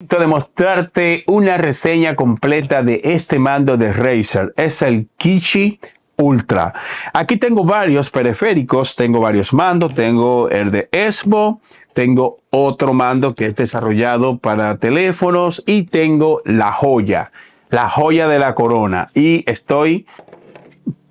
de mostrarte una reseña completa de este mando de Razer. Es el Kichi Ultra. Aquí tengo varios periféricos, tengo varios mandos, tengo el de Esbo, tengo otro mando que es desarrollado para teléfonos y tengo la joya, la joya de la corona. Y estoy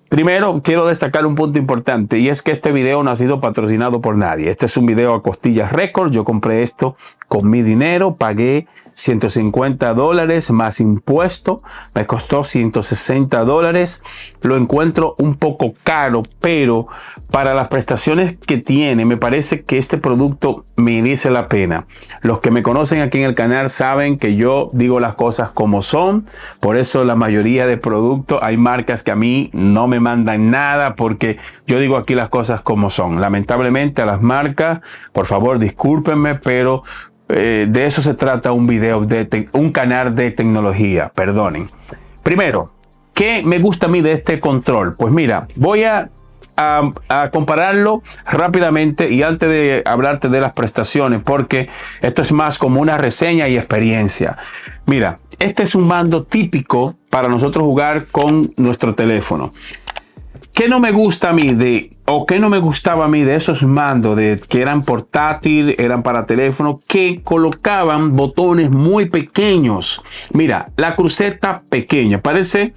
Primero, quiero destacar un punto importante y es que este video no ha sido patrocinado por nadie. Este es un video a costillas récord. Yo compré esto con mi dinero, pagué 150 dólares más impuesto, me costó 160 dólares, lo encuentro un poco caro, pero para las prestaciones que tiene, me parece que este producto merece la pena. Los que me conocen aquí en el canal saben que yo digo las cosas como son, por eso la mayoría de productos, hay marcas que a mí no me mandan nada porque yo digo aquí las cosas como son. Lamentablemente a las marcas, por favor discúlpenme, pero eh, de eso se trata un video, de un canal de tecnología, perdonen. Primero, ¿qué me gusta a mí de este control? Pues mira, voy a, compararlo rápidamente y antes de hablarte de las prestaciones, porque esto es más como una reseña y experiencia. Mira, este es un mando típico para nosotros jugar con nuestro teléfono. ¿Qué no me gusta a mí de, o que no me gustaba a mí de esos mandos de, que eran portátiles eran para teléfono, que colocaban botones muy pequeños? Mira, la cruceta pequeña, parece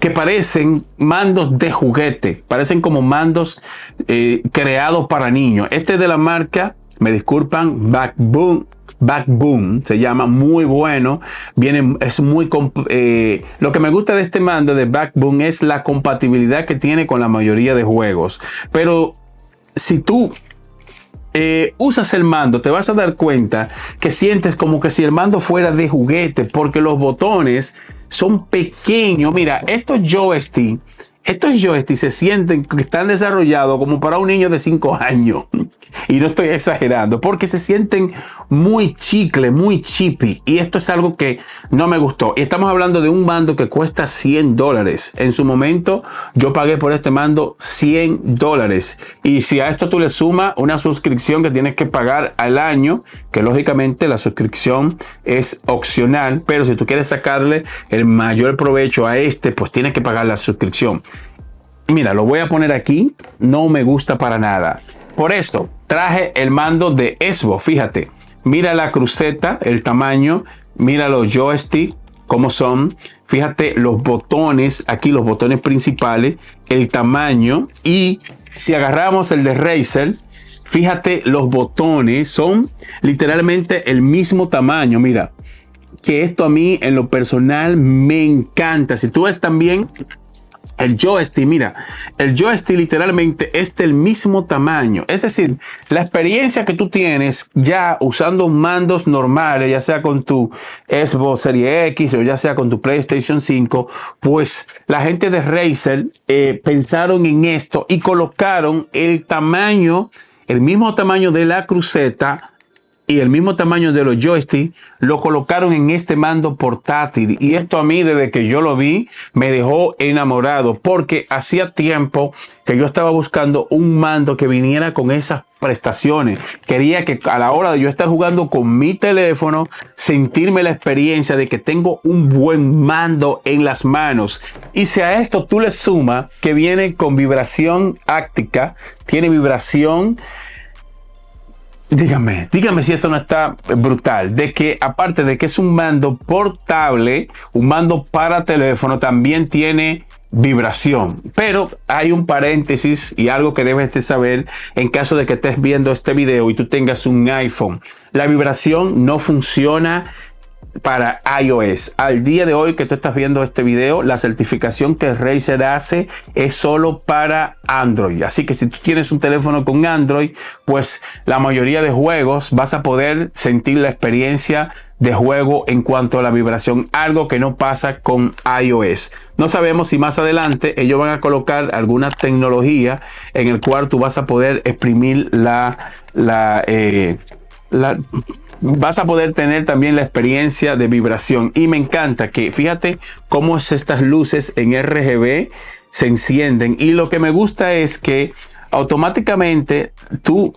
que parecen mandos de juguete, parecen como mandos eh, creados para niños. Este es de la marca, me disculpan, Backboom. Backboom, se llama muy bueno, viene, es muy... Eh, lo que me gusta de este mando de Backboom es la compatibilidad que tiene con la mayoría de juegos, pero si tú eh, usas el mando, te vas a dar cuenta que sientes como que si el mando fuera de juguete, porque los botones son pequeños. Mira, estos joystick estos joysticks se sienten que están desarrollados como para un niño de 5 años. Y no estoy exagerando, porque se sienten muy chicle, muy chippy. Y esto es algo que no me gustó. Y estamos hablando de un mando que cuesta 100 dólares. En su momento yo pagué por este mando 100 dólares. Y si a esto tú le sumas una suscripción que tienes que pagar al año, que lógicamente la suscripción es opcional, pero si tú quieres sacarle el mayor provecho a este, pues tienes que pagar la suscripción. Mira, lo voy a poner aquí. No me gusta para nada. Por eso traje el mando de Esbo. Fíjate. Mira la cruceta, el tamaño. Mira los joystick, cómo son. Fíjate los botones, aquí los botones principales, el tamaño. Y si agarramos el de Razer, fíjate los botones son literalmente el mismo tamaño. Mira, que esto a mí en lo personal me encanta. Si tú ves también el joystick, mira, el joystick literalmente es del mismo tamaño. Es decir, la experiencia que tú tienes ya usando mandos normales, ya sea con tu Xbox Series X o ya sea con tu PlayStation 5, pues la gente de Razer eh, pensaron en esto y colocaron el tamaño, el mismo tamaño de la cruceta y el mismo tamaño de los joysticks lo colocaron en este mando portátil. Y esto a mí, desde que yo lo vi, me dejó enamorado porque hacía tiempo que yo estaba buscando un mando que viniera con esas prestaciones. Quería que a la hora de yo estar jugando con mi teléfono, sentirme la experiencia de que tengo un buen mando en las manos. Y si a esto tú le sumas que viene con vibración áctica, tiene vibración Dígame, dígame si esto no está brutal. De que aparte de que es un mando portable, un mando para teléfono, también tiene vibración. Pero hay un paréntesis y algo que debes de saber en caso de que estés viendo este video y tú tengas un iPhone. La vibración no funciona para iOS. Al día de hoy que tú estás viendo este video, la certificación que Razer hace es solo para Android. Así que si tú tienes un teléfono con Android, pues la mayoría de juegos vas a poder sentir la experiencia de juego en cuanto a la vibración, algo que no pasa con iOS. No sabemos si más adelante ellos van a colocar alguna tecnología en el cual tú vas a poder exprimir la, la, eh, la vas a poder tener también la experiencia de vibración. Y me encanta que fíjate cómo es estas luces en RGB se encienden. Y lo que me gusta es que automáticamente tú,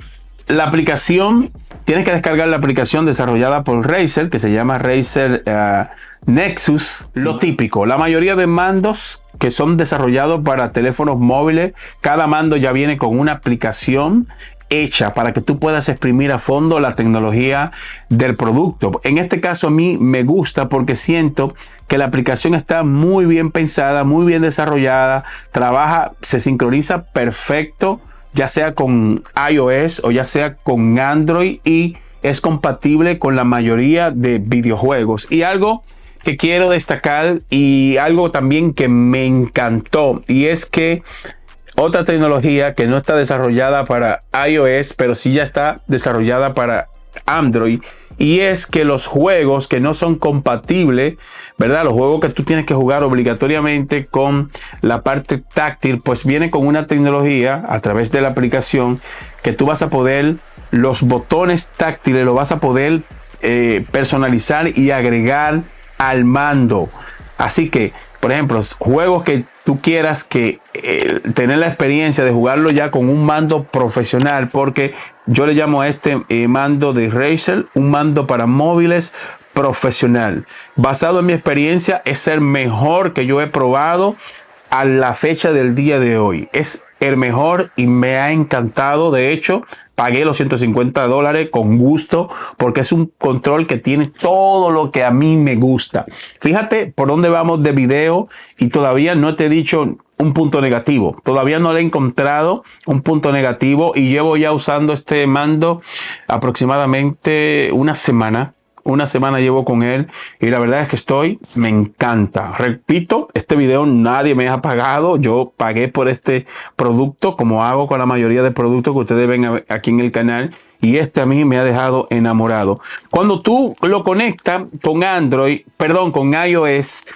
la aplicación, tienes que descargar la aplicación desarrollada por Razer, que se llama Razer eh, Nexus, lo típico. La mayoría de mandos que son desarrollados para teléfonos móviles, cada mando ya viene con una aplicación hecha para que tú puedas exprimir a fondo la tecnología del producto. En este caso a mí me gusta porque siento que la aplicación está muy bien pensada, muy bien desarrollada, trabaja, se sincroniza perfecto, ya sea con iOS o ya sea con Android y es compatible con la mayoría de videojuegos. Y algo que quiero destacar y algo también que me encantó y es que otra tecnología que no está desarrollada para iOS, pero sí ya está desarrollada para Android. Y es que los juegos que no son compatibles, ¿verdad? Los juegos que tú tienes que jugar obligatoriamente con la parte táctil, pues viene con una tecnología a través de la aplicación que tú vas a poder, los botones táctiles lo vas a poder eh, personalizar y agregar al mando. Así que, por ejemplo, juegos que tú quieras que eh, tener la experiencia de jugarlo ya con un mando profesional, porque yo le llamo a este eh, mando de Razer un mando para móviles profesional. Basado en mi experiencia, es el mejor que yo he probado a la fecha del día de hoy. Es el mejor y me ha encantado. De hecho, pagué los 150 dólares con gusto porque es un control que tiene todo lo que a mí me gusta. Fíjate por dónde vamos de video y todavía no te he dicho un punto negativo. Todavía no le he encontrado un punto negativo y llevo ya usando este mando aproximadamente una semana una semana llevo con él y la verdad es que estoy, me encanta. Repito, este video nadie me ha pagado, yo pagué por este producto como hago con la mayoría de productos que ustedes ven aquí en el canal y este a mí me ha dejado enamorado. Cuando tú lo conectas con Android, perdón, con iOS,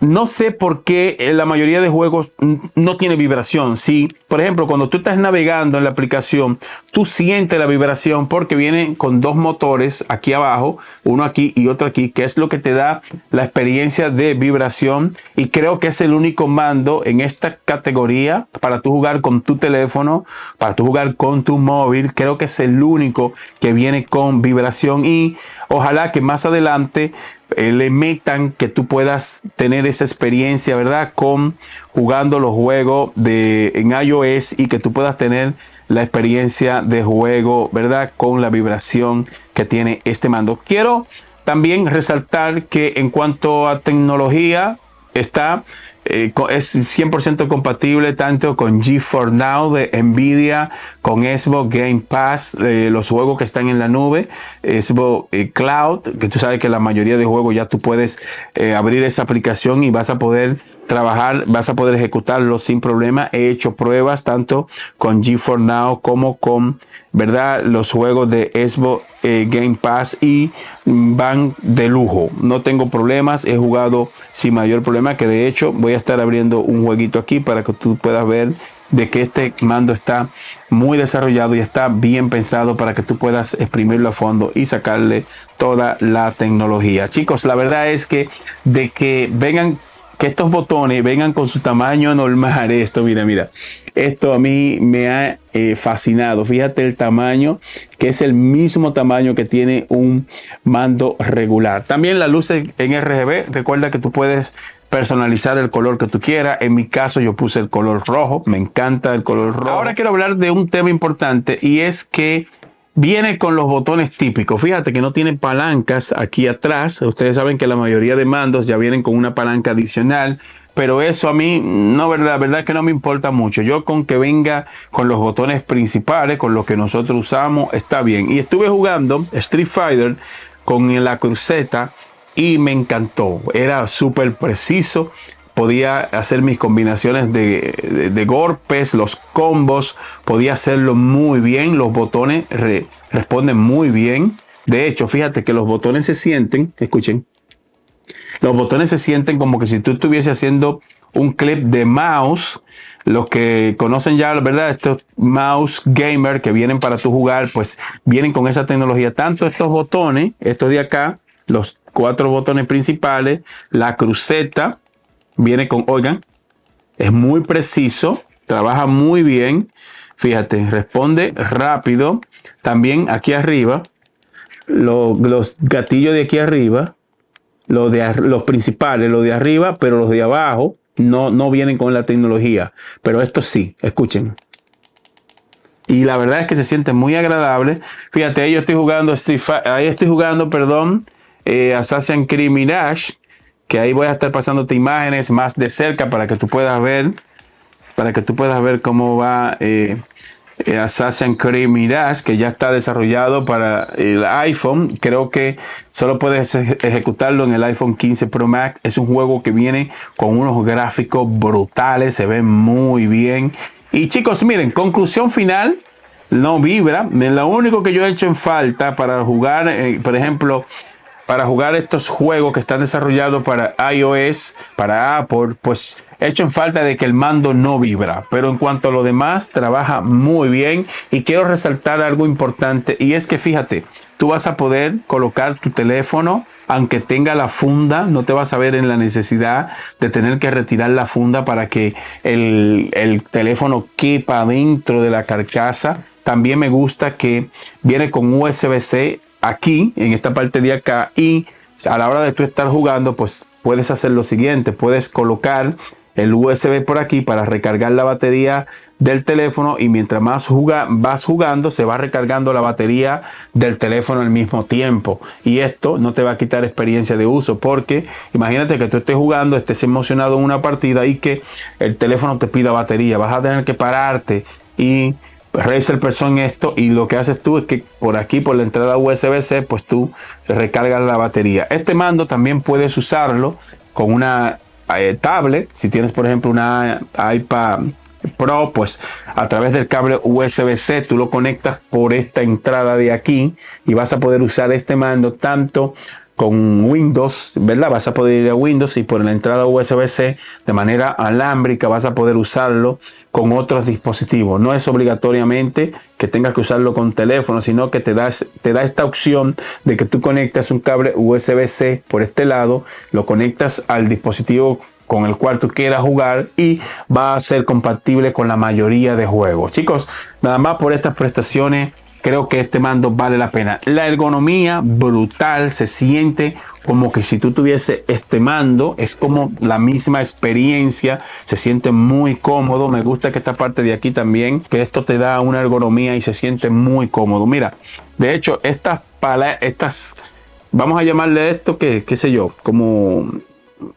no sé por qué eh, la mayoría de juegos no tiene vibración. Si, por ejemplo, cuando tú estás navegando en la aplicación, tú sientes la vibración porque viene con dos motores aquí abajo, uno aquí y otro aquí, que es lo que te da la experiencia de vibración y creo que es el único mando en esta categoría para tú jugar con tu teléfono, para tú jugar con tu móvil, creo que es el único que viene con vibración y ojalá que más adelante eh, le metan que tú puedas tener esa experiencia, ¿verdad? Con jugando los juegos de en iOS y que tú puedas tener la experiencia de juego, ¿verdad? Con la vibración que tiene este mando. Quiero también resaltar que en cuanto a tecnología, está eh, es 100% compatible tanto con g Now de Nvidia, con Xbox Game Pass, de eh, los juegos que están en la nube, Xbox eh, Cloud, que tú sabes que la mayoría de juegos ya tú puedes abrir esa aplicación y vas a poder trabajar, vas a poder ejecutarlo sin problema. He hecho pruebas tanto con G4 Now como con, ¿verdad? Los juegos de Xbox eh, Game Pass y van de lujo. No tengo problemas, he jugado sin mayor problema, que de hecho voy a estar abriendo un jueguito aquí para que tú puedas ver de que este mando está muy desarrollado y está bien pensado para que tú puedas exprimirlo a fondo y sacarle toda la tecnología. Chicos, la verdad es que de que vengan que estos botones vengan con su tamaño normal. Esto, mira, mira. Esto a mí me ha eh, fascinado. Fíjate el tamaño, que es el mismo tamaño que tiene un mando regular. También las luces en RGB. Recuerda que tú puedes personalizar el color que tú quieras. En mi caso yo puse el color rojo. Me encanta el color rojo. Ahora quiero hablar de un tema importante y es que Viene con los botones típicos. Fíjate que no tiene palancas aquí atrás. Ustedes saben que la mayoría de mandos ya vienen con una palanca adicional. Pero eso a mí, no, verdad, verdad que no me importa mucho. Yo con que venga con los botones principales, con los que nosotros usamos, está bien. Y estuve jugando Street Fighter con la cruceta y me encantó. Era súper preciso, podía hacer mis combinaciones de, golpes, los combos, podía hacerlo muy bien, los botones responden muy bien. De hecho, fíjate que los botones se sienten, escuchen, los botones se sienten como que si tú estuviese haciendo un clip de mouse. Los que conocen ya, ¿verdad? Estos mouse gamer que vienen para tú jugar, pues vienen con esa tecnología. Tanto estos botones, estos de acá, los cuatro botones principales, la cruceta, viene con, oigan, es muy preciso, trabaja muy bien. Fíjate, responde rápido. También aquí arriba, los gatillos de aquí arriba, los, de, los principales, los de arriba, pero los de abajo no, no vienen con la tecnología. Pero esto sí, escuchen. Y la verdad es que se siente muy agradable. Fíjate, ahí yo estoy jugando, ahí estoy jugando, perdón, eh, Assassin's Creed Mirage que ahí voy a estar pasándote imágenes más de cerca para que tú puedas ver, para que tú puedas ver cómo va eh, eh, Assassin's Creed Mirage, que ya está desarrollado para el iPhone. Creo que solo puedes ejecutarlo en el iPhone 15 Pro Max. Es un juego que viene con unos gráficos brutales, se ve muy bien. Y chicos, miren, conclusión final. No vibra. Lo único que yo he hecho en falta para jugar, eh, por ejemplo, para jugar estos juegos que están desarrollados para iOS, para Apple, pues hecho en falta de que el mando no vibra. Pero en cuanto a lo demás, trabaja muy bien. Y quiero resaltar algo importante y es que fíjate, tú vas a poder colocar tu teléfono aunque tenga la funda, no te vas a ver en la necesidad de tener que retirar la funda para que el, teléfono quepa dentro de la carcasa. También me gusta que viene con USB-C aquí, en esta parte de acá, y a la hora de tú estar jugando, pues puedes hacer lo siguiente, puedes colocar el USB por aquí para recargar la batería del teléfono y mientras más vas jugando se va recargando la batería del teléfono al mismo tiempo y esto no te va a quitar experiencia de uso porque imagínate que tú estés jugando estés emocionado en una partida y que el teléfono te pida batería vas a tener que pararte y Razer Person esto y lo que haces tú es que por aquí, por la entrada USB-C, pues tú recargas la batería. Este mando también puedes usarlo con una eh, tablet. Si tienes, por ejemplo, una iPad Pro, pues a través del cable USB-C tú lo conectas por esta entrada de aquí y vas a poder usar este mando tanto con Windows, ¿verdad? Vas a poder ir a Windows y por la entrada USB-C de manera alámbrica vas a poder usarlo con otros dispositivos. No es obligatoriamente que tengas que usarlo con teléfono, sino que te, das, te da esta opción de que tú conectas un cable USB-C por este lado, lo conectas al dispositivo con el cual tú quieras jugar y va a ser compatible con la mayoría de juegos. Chicos, nada más por estas prestaciones creo que este mando vale la pena. La ergonomía brutal se siente como que si tú tuviese este mando, es como la misma experiencia, se siente muy cómodo, me gusta que esta parte de aquí también, que esto te da una ergonomía y se siente muy cómodo. Mira, de hecho, estas pala estas vamos a llamarle esto que qué sé yo, como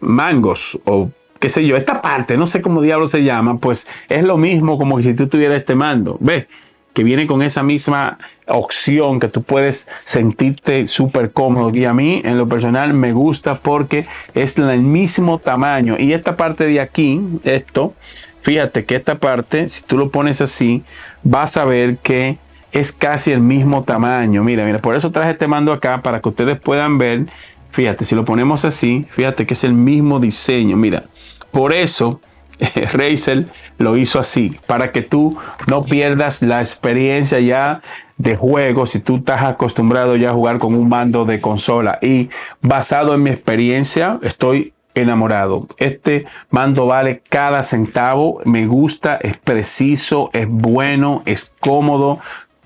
mangos o qué sé yo, esta parte, no sé cómo diablo se llama, pues es lo mismo como que si tú tuvieras este mando. ¿Ves? que viene con esa misma opción que tú puedes sentirte súper cómodo. Y a mí, en lo personal, me gusta porque es el mismo tamaño. Y esta parte de aquí, esto, fíjate que esta parte, si tú lo pones así, vas a ver que es casi el mismo tamaño. Mira, mira, por eso traje este mando acá para que ustedes puedan ver. Fíjate, si lo ponemos así, fíjate que es el mismo diseño. Mira, por eso Reisel lo hizo así, para que tú no pierdas la experiencia ya de juego si tú estás acostumbrado ya a jugar con un mando de consola. Y basado en mi experiencia, estoy enamorado. Este mando vale cada centavo, me gusta, es preciso, es bueno, es cómodo,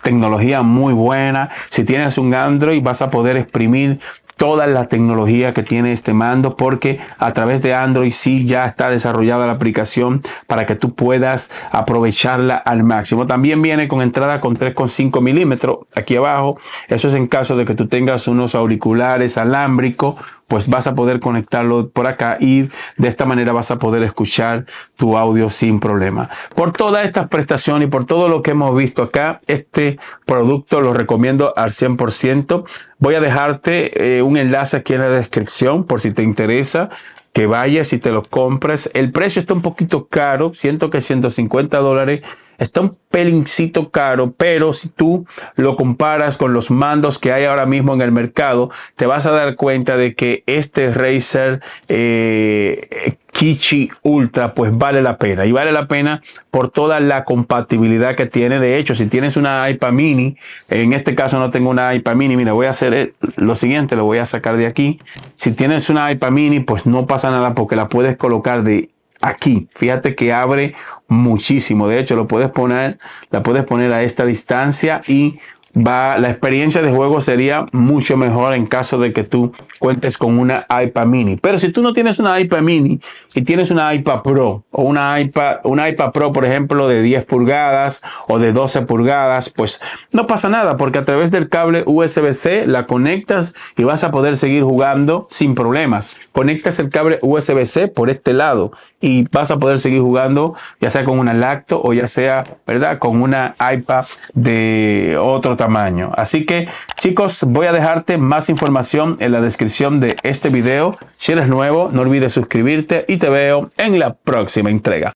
tecnología muy buena. Si tienes un Android vas a poder exprimir toda la tecnología que tiene este mando, porque a través de Android sí ya está desarrollada la aplicación para que tú puedas aprovecharla al máximo. También viene con entrada con 3,5 milímetros aquí abajo. Eso es en caso de que tú tengas unos auriculares alámbricos pues vas a poder conectarlo por acá y de esta manera vas a poder escuchar tu audio sin problema. Por todas estas prestaciones y por todo lo que hemos visto acá, este producto lo recomiendo al 100%. Voy a dejarte eh, un enlace aquí en la descripción por si te interesa que vayas y te lo compres. El precio está un poquito caro, siento que 150 dólares Está un pelincito caro, pero si tú lo comparas con los mandos que hay ahora mismo en el mercado, te vas a dar cuenta de que este Razer eh, Kichi Ultra pues vale la pena. Y vale la pena por toda la compatibilidad que tiene. De hecho, si tienes una iPad mini, en este caso no tengo una iPad mini, mira, voy a hacer eh, lo siguiente, lo voy a sacar de aquí. Si tienes una iPad mini, pues no pasa nada porque la puedes colocar de aquí. Fíjate que abre muchísimo. De hecho, lo puedes poner, la puedes poner a esta distancia y la experiencia de juego sería mucho mejor en caso de que tú cuentes con una iPad mini. Pero si tú no tienes una iPad mini y tienes una iPad Pro o una iPad, una iPad Pro, por ejemplo, de 10 pulgadas o de 12 pulgadas, pues no pasa nada porque a través del cable USB-C la conectas y vas a poder seguir jugando sin problemas. Conectas el cable USB-C por este lado y vas a poder seguir jugando ya sea con una lacto o ya sea, ¿verdad? Con una iPad de otro tamaño Así que chicos, voy a dejarte más información en la descripción de este video. Si eres nuevo, no olvides suscribirte y te veo en la próxima entrega.